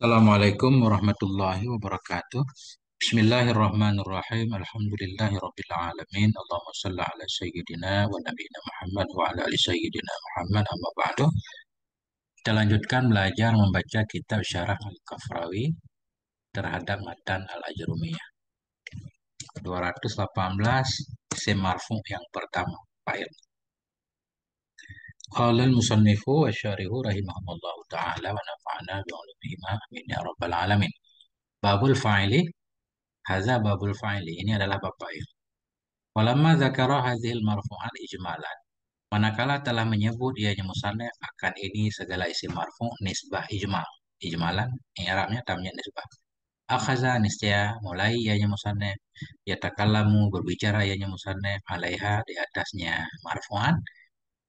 Assalamualaikum warahmatullahi wabarakatuh. Bismillahirrahmanirrahim. Alhamdulillahirrabbilalamin. Allahumma salli ala sayyidina wa nabiyina Muhammad wa ala ali sayyidina Muhammad amma ba'du. Kita lanjutkan belajar membaca kitab syarah Al-Kafrawi terhadap Matan Al-Ajrumiyah. 218 Semarfu yang pertama. Pak Qala al-musannifu wa syarihu rahimahullahu ta'ala wa nafana bi'ulumihima amin ya rabbal alamin. Babul fa'ili Haza babul fa'ili. Ini adalah bab fa'il. Walamma zakara hazil marfu'an ijmalan. Manakala telah menyebut ianya musannif akan ini segala isi marfu nisbah ijmal. Ijmalan, i'rabnya tamnya nisbah. Akhaza nisya mulai ianya musannif. yatakalamu berbicara ianya musannif alaiha di atasnya marfu'an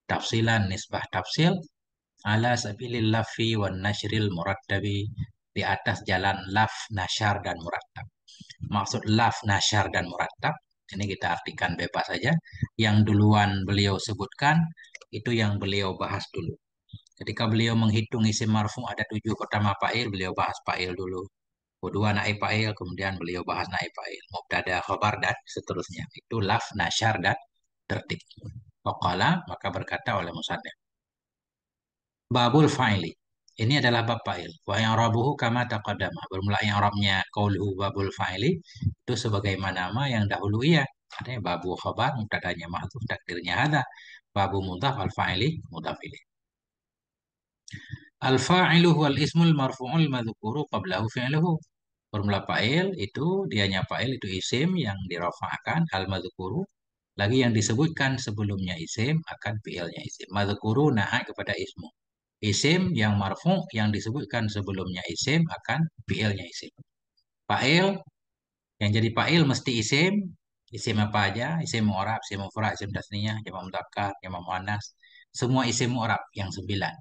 tafsilan nisbah tafsil ala sabilil lafi wa nashril murattabi di atas jalan laf nashar dan murattab maksud laf nashar dan murattab ini kita artikan bebas saja yang duluan beliau sebutkan itu yang beliau bahas dulu ketika beliau menghitung isim marfu ada tujuh pertama fa'il beliau bahas fa'il dulu kedua naib fa'il kemudian beliau bahas naib fa'il mubtada khabar dan seterusnya itu laf nashar dan tertib Wakala maka berkata oleh musannif. Babul fa'ili. Ini adalah bab fa'il. Wa yang rabuhu kama taqadama. Bermula yang rabnya kauluhu babul fa'ili itu sebagaimana ma yang dahulu ia. Artinya babu khabar mubtadanya mahdhuf takdirnya hadza. Babu mudah al fa'ili mudhaf ilaih. Al fa'ilu wal ismul marfu'ul madhukuru qablahu fi'iluhu. Bermula fa'il itu dianya fa'il itu isim yang dirafaakan al madhukuru lagi yang disebutkan sebelumnya isim akan fiilnya isim. Madhkuru na'a kepada ismu. Isim yang marfu yang disebutkan sebelumnya isim akan fiilnya isim. Fa'il yang jadi fa'il mesti isim. Isim apa aja? Isim mu'rab, isim mufrad, isim dasninya, jama mudzakkar, jama muannas. Semua isim mu'rab yang sembilan.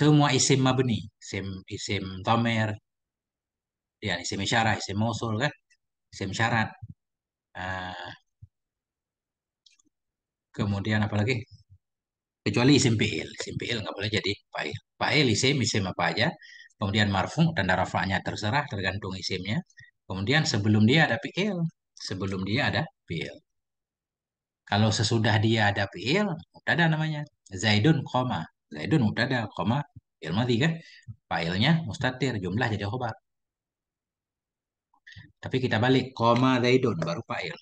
Semua isim mabni, isim isim tamer, ya isim isyarah, isim mausul kan, isim syarat. Uh, kemudian apalagi kecuali isim e fiil isim e fiil nggak boleh jadi fa'il fa'il isim e isim apa aja kemudian marfu dan rafa'nya terserah tergantung isimnya kemudian sebelum dia ada pil sebelum dia ada pil kalau sesudah dia ada fi'il, ada namanya. Zaidun koma. Zaidun ada koma fi'il tiga, kan. Fa'ilnya mustatir, jumlah jadi khobar. Tapi kita balik koma zaidun baru fa'il.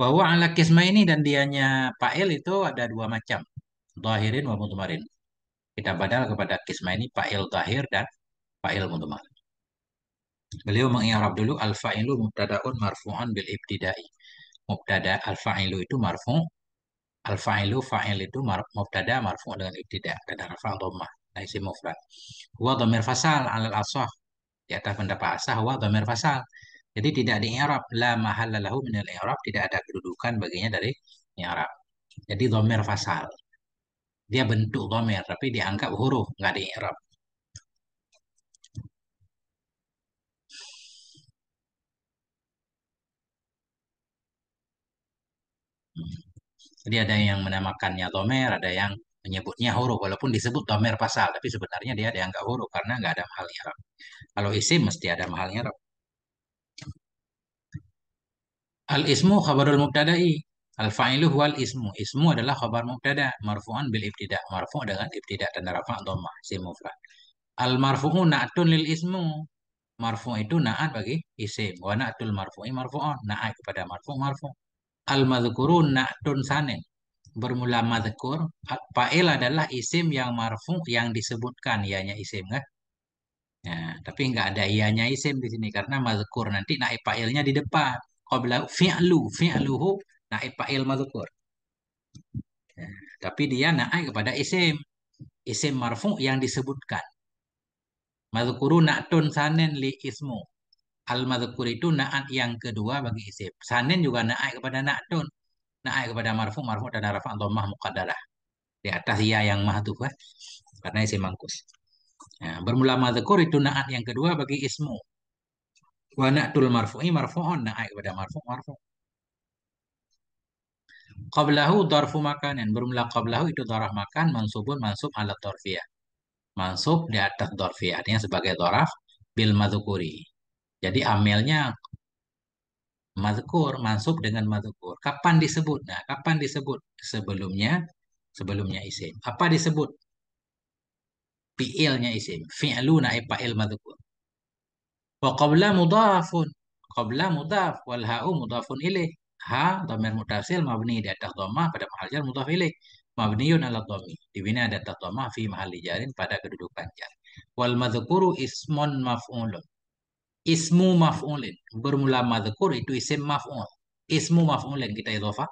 Wawa ala ini dan dianya fa'il itu ada dua macam. Zahirin wa mutumarin. Kita badal kepada kisma ini fa'il zahir dan fa'il mutumar. Beliau mengiyarab dulu al-fa'ilu mubtada'un marfu'an bil ibtida'i. Mubtada al-fa'ilu itu marfu, al-fa'ilu fa'il itu mar, mubtada marfu dengan ibtida' dan rafa' dhammah. Nah, isi mufrad. Wa dhamir fasal 'ala al-asah. Di atas pendapat asah wa dhamir fasal jadi tidak di i'rab la mahalla lahu al i'rab, tidak ada kedudukan baginya dari i'rab. Jadi dhamir fasal. Dia bentuk dhamir tapi dianggap huruf, nggak di i'rab. Jadi ada yang menamakannya domer, ada yang menyebutnya huruf, walaupun disebut domer pasal, tapi sebenarnya dia dianggap huruf karena nggak ada mahal Arab. Kalau isim mesti ada mahal Arab. Al ismu khabarul mubtada'i. Al fa'ilu wal ismu. Ismu adalah khabar mubtada marfu'an bil ibtida. Marfu' dengan ibtida dan rafa' dhamma isim mufrad. Al marfu'u na'tun lil ismu. Marfu' itu na'at bagi isim. Wa na'tul marfu'i marfuan Na'at kepada marfu' marfu'. Al madhkuru na'tun sanin. Bermula madhkur. Fa'il adalah isim yang marfu' yang disebutkan. Ianya isim kan? Ya, tapi nggak ada ianya isim di sini karena madhkur nanti naib fa'ilnya di depan qabla fi'lu fi'luhu naib fa'il madzukur. Ya, tapi dia naik kepada isim. Isim marfu yang disebutkan. Madzkuru na'tun sanen li ismu. Al madzkur itu na'at yang kedua bagi isim. Sanen juga naik kepada na'tun. Naik kepada marfu, marfu dan rafa' dhammah muqaddarah. Di atas ya yang mahdhuf kan? karena isim mangkus. Nah, bermula madzkur itu naat yang kedua bagi ismu wa na'tul marfu'i marfu'un naai pada marfu' marfu' qablahu dharfu makanan. bermula qablahu itu dharah makan mansubun mansub ala dharfiyah mansub di atas dharfiyah artinya sebagai dharaf bil madhukuri jadi amilnya madhukur mansub dengan madhukur kapan disebut nah kapan disebut sebelumnya sebelumnya isim apa disebut fi'ilnya isim fi'lu na'i eh, fa'il madhukur Wa qabla mudhafun. Qabla mudhaf wal ha'u mudhafun ilaih. Ha dhamir mutasil mabni di atas dhammah pada mahal jar mudhaf ilaih. Mabniun ala dhammi. Di bina ada atas dhammah fi mahal jarin pada kedudukan jar. Wal madhkuru ismun maf'ulun. Ismu maf'ulin. Bermula madhkur itu isim maf'ul. Ismu maf'ulin kita idhofah.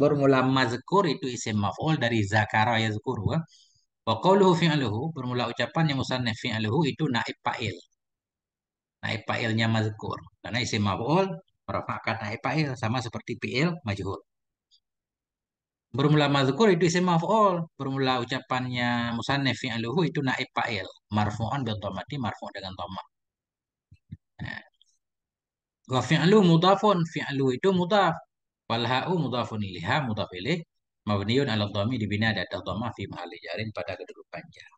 Bermula mazkur itu isim maf'ul dari zakara yazkuru. Wa qawluhu fi'luhu bermula ucapan yang musannif fi'luhu itu naib fa'il naib fa'ilnya mazkur. Karena isim maf'ul merafa'kan naib fa'il sama seperti fi'il majhul. Bermula mazkur itu isim maf'ul, bermula ucapannya musannif fi'luhu itu naib fa'il, marfu'an bil dhammati marfu' dengan tomat. Nah. Wa fi'lu mudhafun, fi'lu itu mudhaf. walhau ha'u mudhafun ilaiha mudhaf ilaih mabniun ala dhami dibina ada dhamma fi mahalli jarin pada kedudukan jar.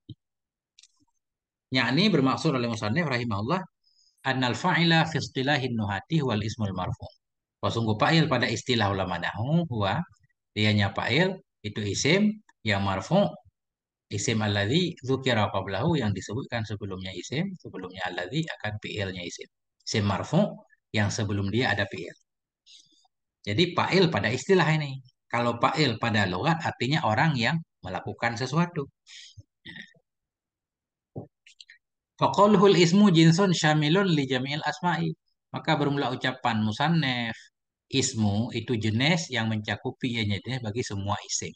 Yakni bermaksud oleh musannif rahimahullah annal fa'ila fi istilahin nuhati wal ismul marfu. Wasungguh fa'il pada istilah ulama nahwu huwa dianya fa'il itu isim yang marfu isim alladhi dzukira qablahu yang disebutkan sebelumnya isim, sebelumnya alladhi akan fi'ilnya isim. Isim marfu yang sebelum dia ada fi'il. Jadi fa'il pada istilah ini. Kalau fa'il pada logat artinya orang yang melakukan sesuatu. Fakolhul ismu jinsun syamilun li jami'il asma'i. Maka bermula ucapan musannef. Ismu itu jenis yang mencakupi yang jenis bagi semua isim.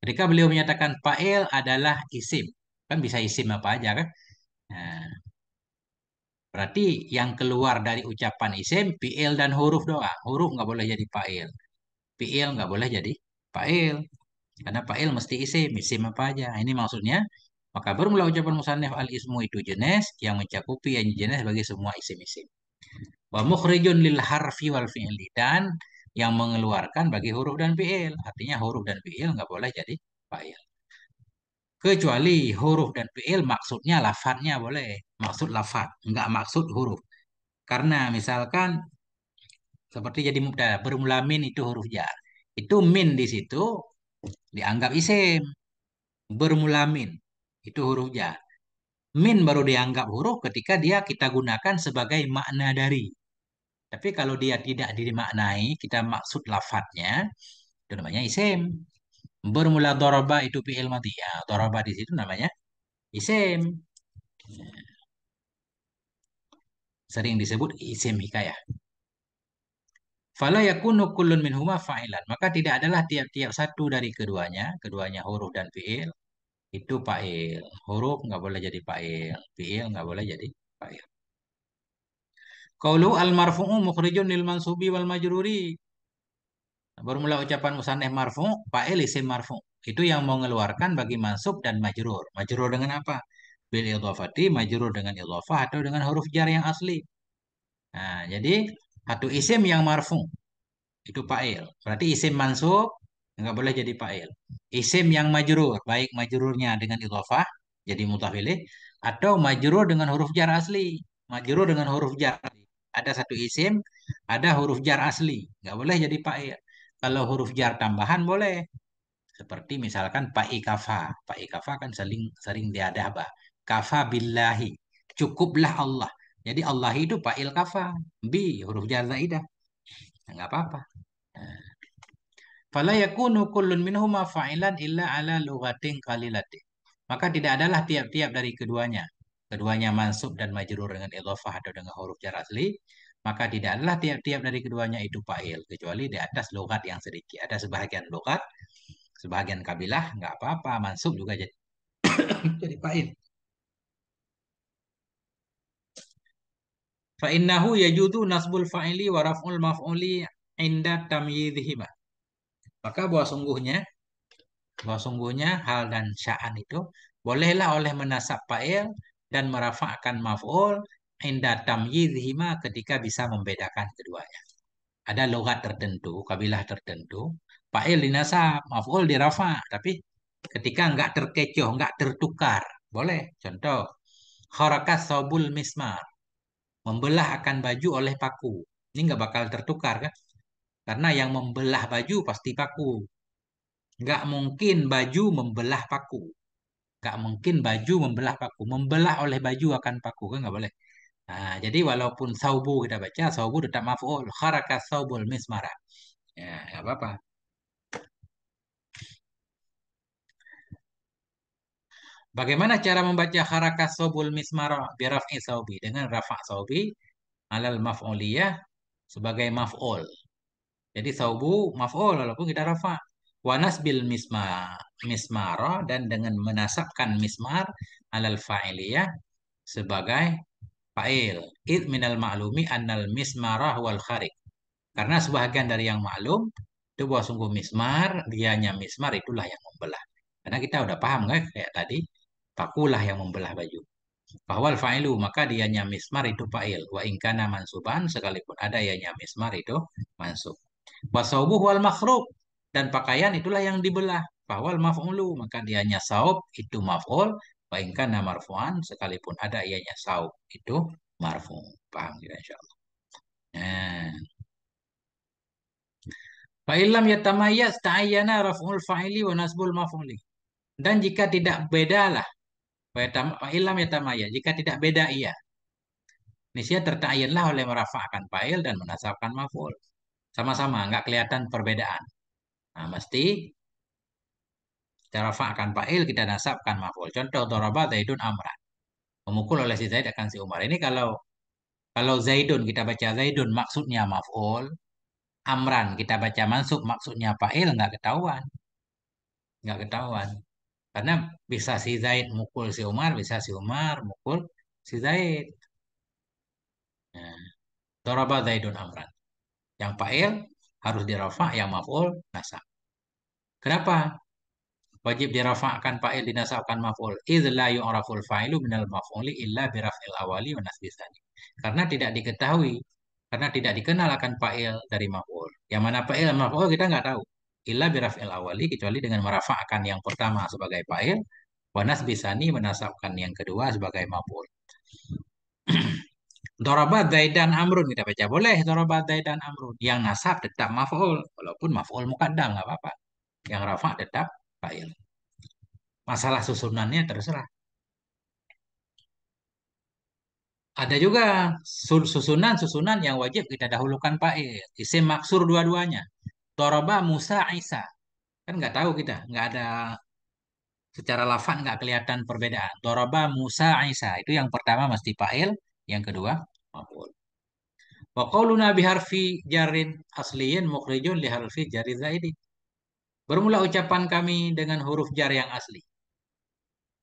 Ketika beliau menyatakan fa'il adalah isim. Kan bisa isim apa aja kan? Nah, berarti yang keluar dari ucapan isim, fi'il dan huruf doa. Huruf nggak boleh jadi fa'il. Fi'il nggak boleh jadi fa'il. Karena fa'il mesti isim. Isim apa aja. Ini maksudnya maka bermula ucapan musannif al-ismu itu jenis yang mencakupi yang jenis bagi semua isim-isim. Wa mukhrijun lil harfi wal fi'li dan yang mengeluarkan bagi huruf dan fi'il. Artinya huruf dan fi'il nggak boleh jadi fa'il. Kecuali huruf dan fi'il maksudnya lafadnya boleh. Maksud lafad, nggak maksud huruf. Karena misalkan seperti jadi mubtada, bermula min itu huruf jar. Itu min di situ dianggap isim. Bermula min itu huruf hurufnya. Min baru dianggap huruf ketika dia kita gunakan sebagai makna dari. Tapi kalau dia tidak dimaknai, kita maksud lafadznya, itu namanya isim. Bermula doroba itu fi'il mati. Ya, doroba di situ namanya isim. Sering disebut isim hikayah. Fala yakunu Maka tidak adalah tiap-tiap satu dari keduanya, keduanya huruf dan fi'il, itu fa'il. Huruf nggak boleh jadi fa'il. Fiil nggak boleh jadi fa'il. Kalau al-marfu'u mukhrijun lil mansubi wal majruri. Bermula ucapan musanneh marfu, fa'il isim marfu. Itu yang mau mengeluarkan bagi mansub dan majrur. Majrur dengan apa? Bil idhafati, majrur dengan idhafah atau dengan huruf jar yang asli. Nah, jadi satu isim yang marfu itu fa'il. Berarti isim mansub Enggak boleh jadi fa'il. Isim yang majrur, baik majrurnya dengan idhofah jadi mutafilih atau majrur dengan huruf jar asli. Majrur dengan huruf jar. Ada satu isim, ada huruf jar asli, Enggak boleh jadi fa'il. Kalau huruf jar tambahan boleh. Seperti misalkan pa'i kafa. Pa'i kafa kan sering sering diadabah. Kafa billahi. Cukuplah Allah. Jadi Allah itu pa'il kafa. Bi huruf jar zaidah. Enggak apa-apa. Nah. Fala yakunu kullun minhuma fa'ilan illa ala lughatin qalilatin. Maka tidak adalah tiap-tiap dari keduanya. Keduanya mansub dan majrur dengan idhofah atau dengan huruf jar asli, maka tidak adalah tiap-tiap dari keduanya itu fa'il kecuali di atas logat yang sedikit. Ada sebahagian logat, sebahagian kabilah nggak apa-apa, mansub juga jadi jadi fa'il. Fa innahu yajudu nasbul fa'ili wa raf'ul maf'uli inda tamyizihima. Maka bahwa sungguhnya bahwa sungguhnya hal dan sya'an itu bolehlah oleh menasab fa'il dan merafakkan maf'ul inda tamyizhima ketika bisa membedakan keduanya. Ada logat tertentu, kabilah tertentu, fa'il dinasab, maf'ul dirafa, tapi ketika enggak terkecoh, enggak tertukar, boleh. Contoh, harakat sobul mismar, membelah akan baju oleh paku. Ini nggak bakal tertukar kan? Karena yang membelah baju pasti paku. Nggak mungkin baju membelah paku. Nggak mungkin baju membelah paku. Membelah oleh baju akan paku. Kan nggak boleh. Nah, jadi walaupun saubu kita baca, saubu tetap maf'ul. Kharaka saubul mismara. Ya, nggak apa-apa. Bagaimana cara membaca kharaka sobul mismara biraf'i saubi dengan rafa saubi alal maf'uliyah sebagai maf'ul. Jadi saubu maf'ul walaupun kita rafa. Wanas bil misma mismara dan dengan menasabkan mismar alal fa'iliyah sebagai fa'il. Id minal ma'lumi annal mismara wal kharik. Karena sebahagian dari yang maklum itu bahwa sungguh mismar, dianya mismar itulah yang membelah. Karena kita udah paham kan kayak tadi pakulah yang membelah baju. bahwa fa'ilu maka dianya mismar itu fa'il wa ingkana mansuban sekalipun ada yanya mismar itu mansub. Wasaubu wal makhrub dan pakaian itulah yang dibelah. Fahwal maf'ulu maka dianya saub itu maf'ul Baikkan in marfu'an sekalipun ada ianya saub itu marfu. Paham kita insyaallah. Nah. Fa illam yatamayyaz ta'ayyana raf'ul fa'ili wa nasbul maf'uli. Dan jika tidak bedalah Fa'ilam yatamaya. Jika tidak beda ia. Nisya tertayinlah oleh merafa'kan fa'il dan menasabkan maf'ul. Sama-sama, nggak kelihatan perbedaan. Nah, mesti cara rafa'kan fa'il, kita nasabkan maf'ul. Contoh, doraba zaidun amran. Memukul oleh si Zaid akan si Umar. Ini kalau kalau zaidun, kita baca zaidun, maksudnya maf'ul. Amran, kita baca mansub, maksudnya fa'il, nggak ketahuan. Nggak ketahuan. Karena bisa si Zaid mukul si Umar, bisa si Umar mukul si Zaid. Nah, zaidun amran. Yang fa'il harus dirafa, yang maf'ul nasab. Kenapa? Wajib dirafa'kan fa'il dinasabkan maf'ul. Idh la yu'raful fa'ilu minal maf'uli illa biraf'il awali wa nasbisani. Karena tidak diketahui, karena tidak dikenal akan fa'il dari maf'ul. Yang mana fa'il maf'ul kita nggak tahu. Illa biraf'il awali kecuali dengan merafa'kan yang pertama sebagai fa'il, wa nasbisani menasabkan yang kedua sebagai maf'ul. Dorobadai dan Amrun kita baca boleh Dorobadai dan Amrun. Yang nasab tetap maf'ul walaupun maf'ul mukaddam nggak apa-apa. Yang rafa tetap fa'il. Masalah susunannya terserah. Ada juga susunan-susunan yang wajib kita dahulukan fa'il. Isim maksur dua-duanya. Doroba Musa Isa. Kan nggak tahu kita, nggak ada secara lafaz nggak kelihatan perbedaan. Doroba Musa Isa itu yang pertama mesti fa'il, yang kedua maf'ul. Wa qauluna bi harfi jarin asliyin mukhrijun li harfi jari zaidi. Bermula ucapan kami dengan huruf jar yang asli.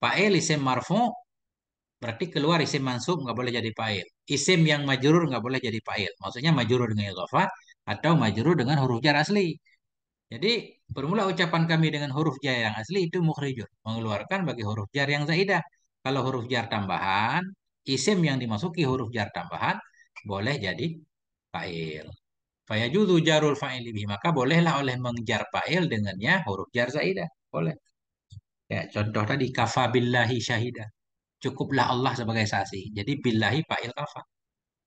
Fa'il isim marfu berarti keluar isim mansub nggak boleh jadi fa'il. Isim yang majrur nggak boleh jadi fa'il. Maksudnya majrur dengan idhofah atau majrur dengan huruf jar asli. Jadi bermula ucapan kami dengan huruf jar yang asli itu mukhrijun, mengeluarkan bagi huruf jar yang zaidah. Kalau huruf jar tambahan isim yang dimasuki huruf jar tambahan boleh jadi fa'il. Fayajuzu jarul fa'il ini Maka bolehlah oleh mengjar fa'il dengannya huruf jar zaidah. Boleh. Ya, contoh tadi kafa billahi syahida. Cukuplah Allah sebagai saksi. Jadi billahi fa'il kafa.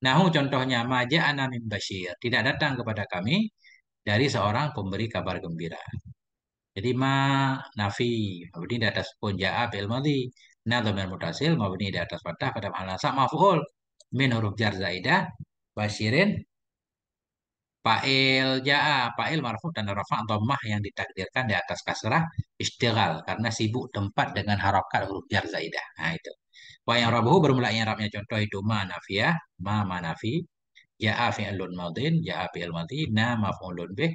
Nahu contohnya maja anamim basyir. Tidak datang kepada kami dari seorang pemberi kabar gembira. Jadi ma nafi. Kemudian ada sukun ja'a fi'il madhi. Nah, domain mutasil mabni di atas fathah pada mahal nasab maf'ul min huruf jar zaidah basyirin Fa'il ja'a, fa'il marfu dan rafa dhammah yang ditakdirkan di atas kasrah istighal karena sibuk tempat dengan harokat huruf jar zaidah. Nah itu. Wa yang rabuhu bermula yang rabnya contoh itu ma nafiyah, ma manafi, ja'a fi'lun madin, ja'a fi'il madhi, na maf'ulun bih,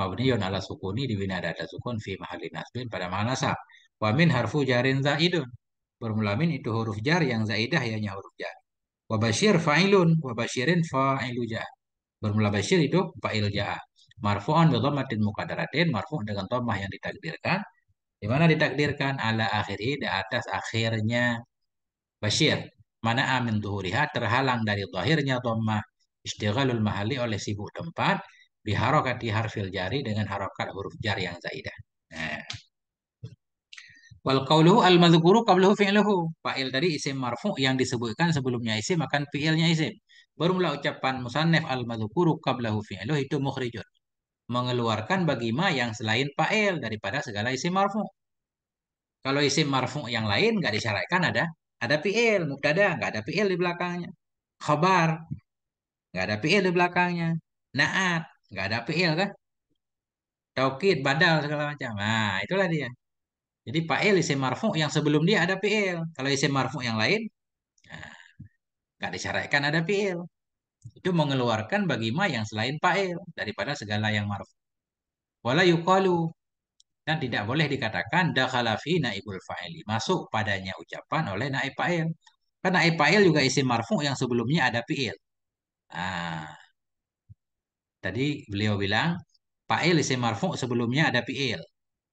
mabniyun ala sukuni dibina di atas sukun fi mahalli nasbin pada mahal nasab. Wa min harfu jarin zaidun. Bermula min itu huruf jar yang zaidah hanya huruf jar. Wabashir fa'ilun, wabashirin fa'ilu ja'a. Bermula bashir itu fa'il ja. Marfu'an bi dhammatin muqaddaratin, marfu' dengan dhammah yang ditakdirkan. Di mana ditakdirkan ala akhiri di atas akhirnya bashir. Mana amin tuhuriha terhalang dari zahirnya dhammah. Istighalul mahali oleh sibuk tempat biharokati harfil jari dengan harokat huruf jar yang zaidah. Nah. Wal qawluhu al madzkuru qabluhu fi'luhu. Fa'il tadi isim marfu yang disebutkan sebelumnya isim akan fi'ilnya isim. Baru mula ucapan musannif al madzkuru qabluhu fi'luhu itu mukhrijun. Mengeluarkan bagi ma yang selain fa'il daripada segala isim marfu. Kalau isim marfu yang lain nggak disyaratkan ada ada fi'il mubtada, nggak ada fi'il di belakangnya. Khabar nggak ada fi'il di belakangnya. Naat nggak ada fi'il kan? Taukid, badal segala macam. Nah, itulah dia. Jadi fa'il isim marfu yang sebelum dia ada fi'il. Kalau isim marfu yang lain nah, nggak nah, disyaratkan ada fi'il. Itu mengeluarkan bagi ma yang selain fa'il daripada segala yang marfu. Wala yuqalu dan tidak boleh dikatakan dakhala fi naibul fa'ili masuk padanya ucapan oleh naib fa'il. Karena naib fa'il juga isim marfu yang sebelumnya ada fi'il. Nah, Tadi beliau bilang fa'il isim marfu sebelumnya ada fi'il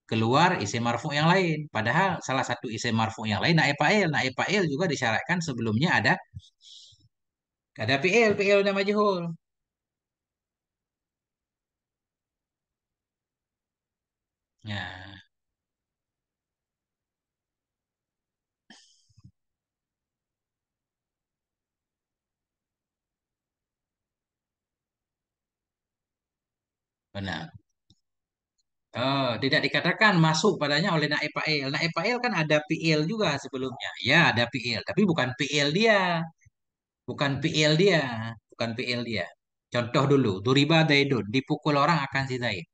keluar isim marfu yang lain. Padahal salah satu isim marfu yang lain naik fa'il. naik fa'il juga disyaratkan sebelumnya ada ada fi'il, fi'il udah majhul. Nah. Benar. Oh, tidak dikatakan masuk padanya oleh naib fa'il. Naib fa'il kan ada PL juga sebelumnya. Ya, ada PL, tapi bukan PL dia. Bukan PL dia, bukan PL dia. Contoh dulu, duriba daidun, dipukul orang akan si Zaid.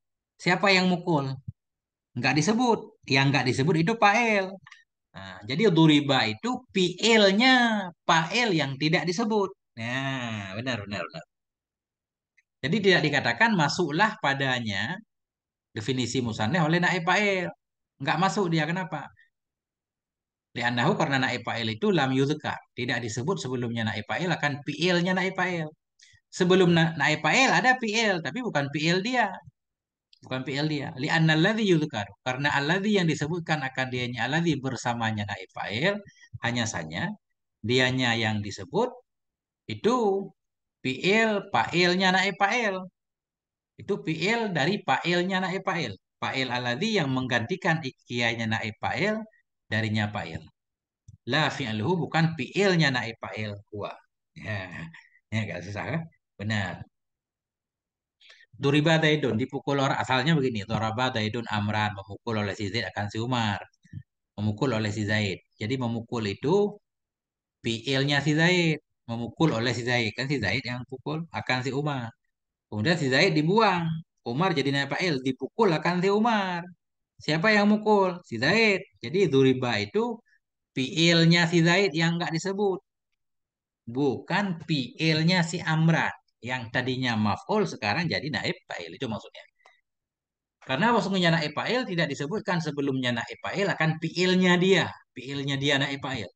Siapa yang mukul? Enggak disebut. Yang enggak disebut itu fa'il. Nah, jadi duriba itu PL-nya fa'il yang tidak disebut. Nah, benar benar benar. Jadi tidak dikatakan masuklah padanya definisi musanneh oleh naib fa'il. Nggak masuk dia kenapa? Li'annahu karena naib fa'il itu lam yudhkar. Tidak disebut sebelumnya naib fa'il akan fi'ilnya naib fa'il. Sebelum na naib fa'il ada fi'il, tapi bukan fi'il dia. Bukan fi'il dia. Li'anna alladhi yudhkar. Karena alladhi yang disebutkan akan dianya alladhi bersamanya naib fa'il, hanya saja dianya yang disebut itu fi'il, fa'ilnya naib fa'il. Itu fiil dari pailnya naib pail. Pail aladhi yang menggantikan ikhiyahnya naib pail darinya pail. La fi'aluhu bukan fiilnya naib pail huwa. Ya, ya gak susah kan? Benar. Duriba Daidun dipukul orang asalnya begini Duriba Daidun Amran memukul oleh si Zaid akan si Umar memukul oleh si Zaid jadi memukul itu fiilnya si Zaid memukul oleh si Zaid kan si Zaid yang pukul akan si Umar Kemudian si Zaid dibuang. Umar jadi naib fa'il. Dipukul akan si Umar. Siapa yang mukul? Si Zaid. Jadi Zuriba itu fi'ilnya si Zaid yang enggak disebut. Bukan fi'ilnya si Amran. Yang tadinya maf'ul sekarang jadi naib fa'il. Itu maksudnya. Karena maksudnya naib fa'il tidak disebutkan sebelumnya naib fa'il akan fi'ilnya dia. Fi'ilnya dia naib fa'il.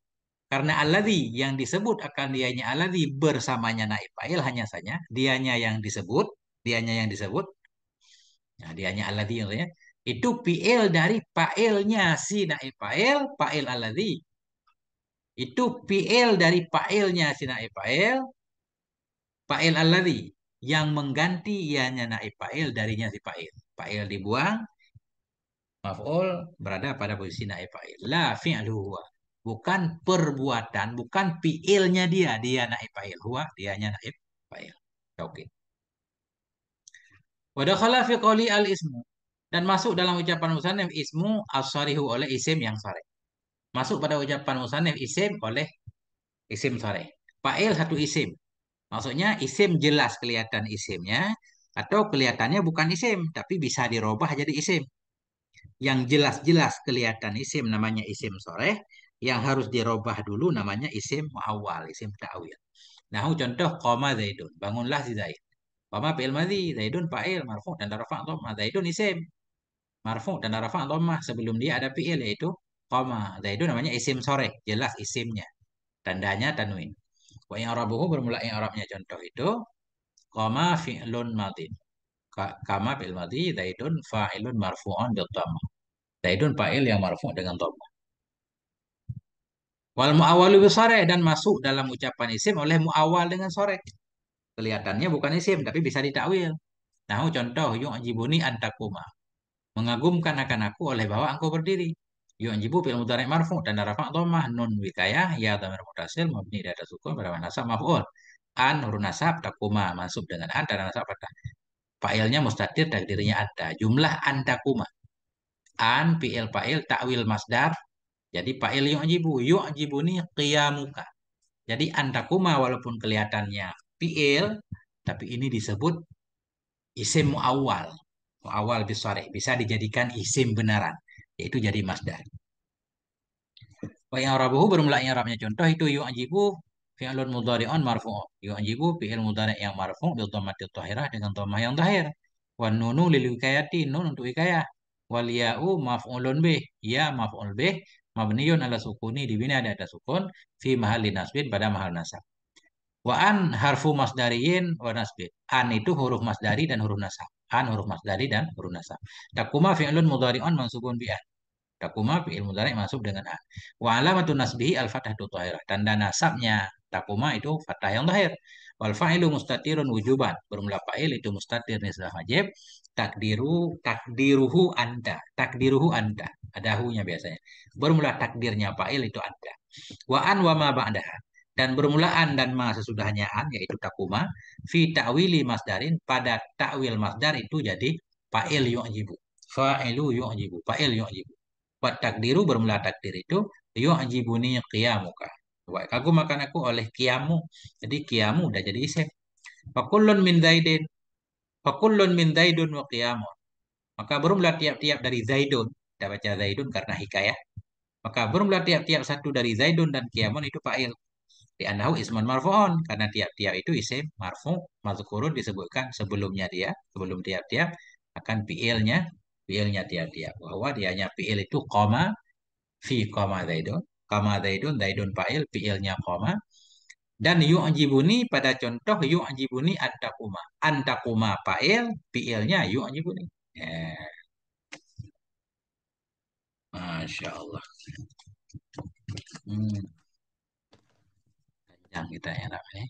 Karena alladhi yang disebut akan dianya alladhi bersamanya naib fa'il hanya saja dianya yang disebut, dianya yang disebut. Nah, dianya alladhi ya. itu fi'il dari fa'ilnya si naib fa'il, fa'il alladhi. Itu fi'il dari fa'ilnya si naib fa'il, fa'il alladhi yang mengganti ianya naib fa'il darinya si fa'il. Fa'il dibuang, maf'ul berada pada posisi naib fa'il. La fi'lu huwa bukan perbuatan, bukan fiilnya dia, dia naib fa'il huwa, dianya naib fa'il. Oke. Wadakhala fi qawli al ismu dan masuk dalam ucapan musannif ismu asharihu oleh isim yang sore. Masuk pada ucapan musannif isim oleh isim sore. Fa'il satu isim. Maksudnya isim jelas kelihatan isimnya atau kelihatannya bukan isim tapi bisa dirubah jadi isim. Yang jelas-jelas kelihatan isim namanya isim sore yang harus dirubah dulu namanya isim muawwal, isim ta'wil. Nah, contoh qoma Zaidun, bangunlah si Zaid. Qoma fi'il madhi, Zaidun fa'il marfu dan rafa' dhamma, Zaidun isim marfu dan rafa' dhamma sebelum dia ada fi'il yaitu qoma. Zaidun namanya isim sore, jelas isimnya. Tandanya tanwin. Wa i'rabuhu bermula arabnya contoh itu qoma fi'lun madhi. Kama fi'il madhi, Zaidun fa'ilun marfu'un bi dhamma. Zaidun fa'il yang marfu' dengan dhamma. Wal mu'awalu sore dan masuk dalam ucapan isim oleh mu'awal dengan sore. Kelihatannya bukan isim tapi bisa ditakwil. Nah, contoh ajibuni antakuma. Mengagumkan akan aku oleh bahwa engkau berdiri. ajibu fil mudhari marfu dan rafa dhammah nun wikayah ya dhamir mutasil mabni dari sukun pada nasab maf'ul. An huruf nasab takuma masuk dengan an dan nasab patah. Fa'ilnya mustatir dirinya ada Jumlah antakuma. An fi'il fa'il ta'wil masdar jadi fa'il yu'jibu, yu'jibu ini qiyamuka. Jadi antakuma walaupun kelihatannya fi'il, tapi ini disebut isim mu'awal. Mu'awal bisore. Bisa dijadikan isim benaran. Yaitu jadi masdar. Wa rabuhu bermula rabnya contoh itu yu'jibu fi'lun mudhari'un marfu'. Yu'jibu fi'il mudhari' yang marfu' bil dhammati tahirah dengan dhammah yang tahir. Wa nunu lil wikayati nun untuk wikayah. Wal ya'u maf'ulun bih. Ya maf'ul bih mabniun ala sukuni di sini ada sukun fi mahalli nasbin pada mahal nasab. Wa an harfu masdariin wa nasbin. An itu huruf masdari dan huruf nasab. An huruf masdari dan huruf nasab. Takuma fi'lun mudhari'un mansubun bi an. Takuma fi'il mudhari' masuk dengan an. Wa alamatun nasbihi al-fathatu thahirah. Tanda nasabnya takuma itu fathah yang tahir. Wal fa'ilu mustatirun wujuban. Bermula fa'il itu mustatir nisbah wajib. Takdiru takdiruhu anta. Takdiruhu anta. Ada hunya biasanya. Bermula takdirnya fa'il itu anta. Wa an wa ma ba'daha. Dan bermulaan dan ma sesudahnya an yaitu takuma fi ta'wili masdarin pada ta'wil masdar itu jadi fa'il yu'jibu. Fa'ilu yu'jibu. Fa'il yu'jibu. Wa takdiru bermula takdir itu yu'jibuni qiyamuka wa makan aku oleh kiamu jadi kiamu udah jadi isim fakullun min zaidin fakullun min zaidun wa kiamu maka berumlah tiap-tiap dari zaidun kita baca zaidun karena hikayah maka berumlah tiap-tiap satu dari zaidun dan kiamun itu fa'il di anahu ismun marfu'un karena tiap-tiap itu isim marfu mazkurun disebutkan sebelumnya dia sebelum tiap-tiap akan fi'ilnya fi'ilnya tiap-tiap bahwa dianya fi'il itu koma fi koma zaidun kama zaidun zaidun fa'il fi'ilnya koma dan yu'jibuni pada contoh yu'jibuni antakuma antakuma fa'il fi'ilnya yu'jibuni yeah. Masya Allah hmm. panjang kita ya Eh?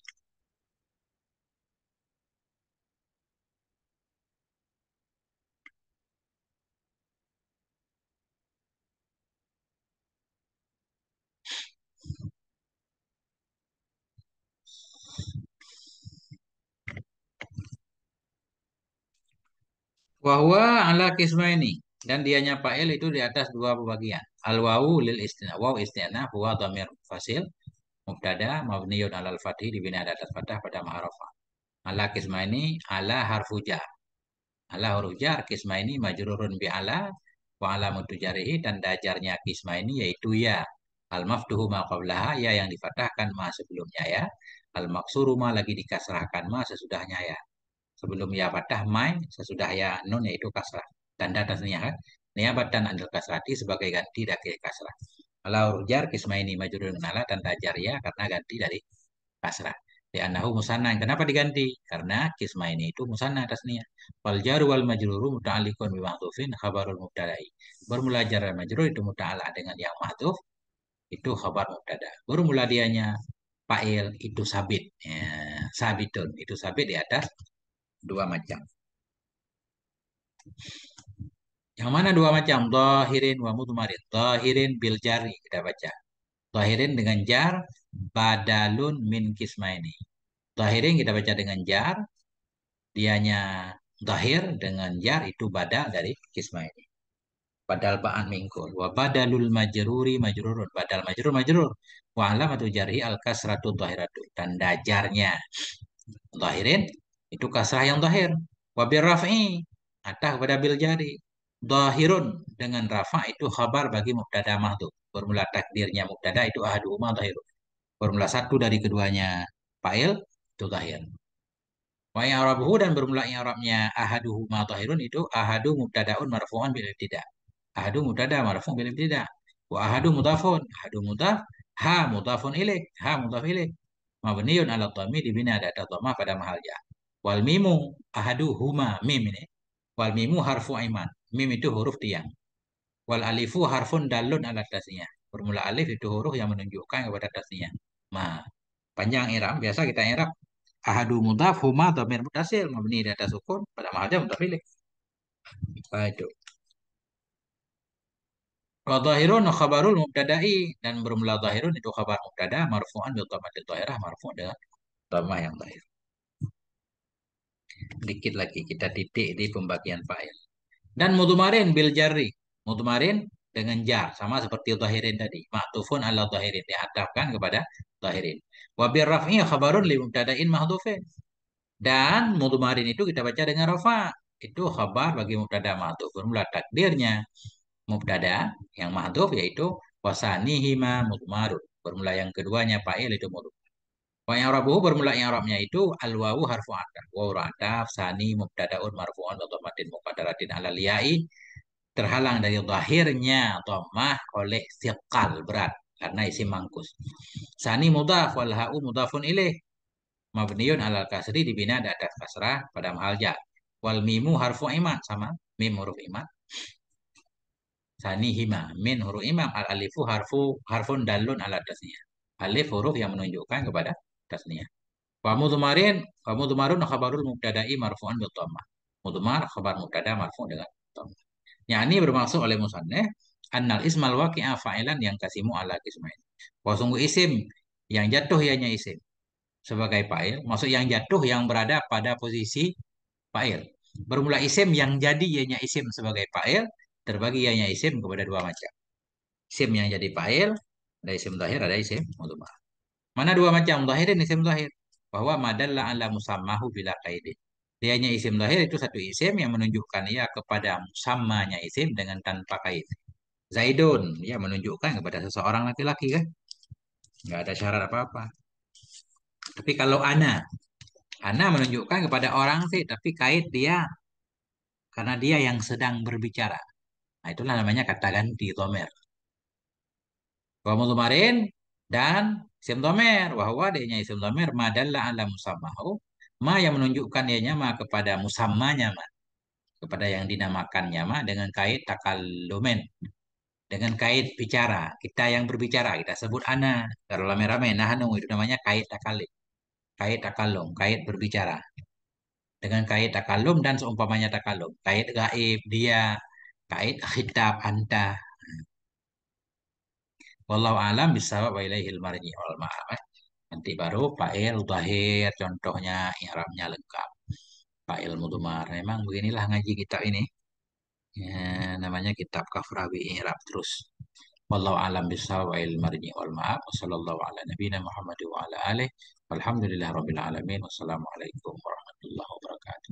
Wahwa ala kisma ini dan dianya fa'il itu di atas dua pembagian. Al wawu lil istina. Waw istina huwa damir fasil mubtada mabniun alal fadhi dibina atas fathah pada ma'arofa. Ala kisma ini ala harfu jar. Ala huruf jar ini majrurun bi ala wa ala mutujarihi dan dajarnya ini yaitu ya. Al mafduhu ma ya yang difatahkan ma sebelumnya ya. Al maksuru ma lagi dikasrahkan ma sesudahnya ya sebelum ya patah main sesudah ya nun yaitu kasrah tanda tasnya kan eh? niabatan anil kasrati sebagai ganti dari kasrah kalau jar kisma ini majurun nala tanda ya karena ganti dari kasrah di anahu musanna kenapa diganti karena kisma ini itu musanna tasnya wal jar wal majruru muta'alliqun bi mahdhufin khabarul mubtada'i bermula jar dan majrur itu muta'alla dengan yang mahdhuf itu khabar mubtada bermula dianya fa'il itu sabit ya, sabitun itu sabit di atas dua macam. Yang mana dua macam? Zahirin wa mudmarin. Zahirin bil jari kita baca. Zahirin dengan jar badalun min kismaini. Zahirin kita baca dengan jar. Dianya zahir dengan jar itu badal dari kismaini. Badal ba'an mingkul. Wa badalul majruri majrurun. Badal majrur majrur. Wa alamatu jarhi al kasratu zahiratu. Tanda jarnya. Zahirin itu kasrah yang zahir wabir raf'i atah kepada bil jari zahirun dengan rafa itu khabar bagi mubtada mahdhuf formula takdirnya mubtada itu ahadu ahaduhuma zahirun formula satu dari keduanya fa'il itu zahir wa ya'rabuhu dan bermula i'rabnya ahaduhuma zahirun itu ahadu mubtadaun marfu'un bil ibtida ahadu mubtada marfu'un bil ibtida wa ahadu mudafun ahadu mudaf ha mudafun ilaik ha mudaf ilaik mabniun ala dhammi dibina ada dhamma pada mahal mahalnya Wal mimu ahadu huma mim ini. Wal mimu harfu iman. Mim itu huruf tiang. Wal alifu harfun dalun ala tasnya. Formula alif itu huruf yang menunjukkan kepada tasnya. Ma. Panjang iram. Biasa kita iram. Ahadu mudaf huma dhamir mutasil mabni data sukun pada mahalnya mudaf pilih. Nah, itu. Wadahirun khabarul mubtada'i dan bermula zahirun itu khabar mubtada marfu'an bil tamadil dhahirah marfu' dengan tamah yang zahir. Dikit lagi kita titik di pembagian fa'il. Dan mudumarin bil jari. mudumarin dengan jar sama seperti zahirin tadi. Ma'tufun ala zahirin Dihadapkan kepada zahirin. Wa bir raf'i khabarun li mubtada'in mahdhufin. Dan mudumarin itu kita baca dengan rafa. Itu khabar bagi mubtada mahdhuf. Mula takdirnya mubtada yang mahdhuf yaitu wasanihi ma mudmarun. Formula yang keduanya fa'il itu mudhuf. Wa i'rabuhu bermula yang rabnya itu al wawu harfu ataf. Wawu ataf sani mubdadaun, marfu'un atau madin muqaddaratin ala liyai terhalang dari zahirnya tomah oleh siqal berat karena isi mangkus. Sani mudaf wal ha'u mudhafun ilaih mabniun alal kasri dibina di atas kasrah pada mahal Wal mimu harfu iman sama mim huruf iman. Sani hima min huruf imam al alifu harfu harfun dalun ala Alif huruf yang menunjukkan kepada tasniyah. Wa mudhmarin wa mudhmarun khabarul mubtada'i marfu'an bi dhammah. Mudhmar khabar mubtada marfu' dengan dhammah. Yani bermaksud oleh musannif annal ismal waqi'a fa'ilan yang kasimu ala ismain. Wa sungguh isim yang jatuh ianya isim sebagai fa'il, maksud yang jatuh yang berada pada posisi fa'il. Bermula isim yang jadi ianya isim sebagai fa'il, terbagi ianya isim kepada dua macam. Isim yang jadi fa'il, ada isim zahir, ada isim mudhmar. Mana dua macam? Zahir dan isim zahir. Bahwa madalla ala musammahu bila kaidin. Dianya isim zahir itu satu isim yang menunjukkan ia kepada musammanya isim dengan tanpa kait. Zaidun, ya menunjukkan kepada seseorang laki-laki kan. Nggak ada syarat apa-apa. Tapi kalau ana, ana menunjukkan kepada orang sih, tapi kait dia karena dia yang sedang berbicara. Nah, itulah namanya kata ganti Tomer. Wa kemarin dan Isim domer. Wahuwa dia isim domer. Ma dalla ala musammahu. Ma yang menunjukkan dianya ma kepada musammanya ma. Kepada yang dinamakannya ma dengan kait takalumen. Dengan kait bicara. Kita yang berbicara. Kita sebut ana. Kalau rame-rame nahnu itu namanya kait takalim. Kait takalum. Kait berbicara. Dengan kait takalum dan seumpamanya takalum. Kait gaib dia. Kait khitab anta Wallahu alam bisa wa ilaihil marji wal ma'amah. Nanti baru fa'il zahir contohnya i'rabnya lengkap. Fa'il mudumar. Memang beginilah ngaji kitab ini. Ya, namanya kitab Kafrawi i'rab terus. Wallahu alam bisa wa ilaihil marji wal ma'amah. Wassallallahu ala nabiyina Muhammad wa ala alihi. Walhamdulillah rabbil alamin. Wassalamualaikum warahmatullahi wabarakatuh.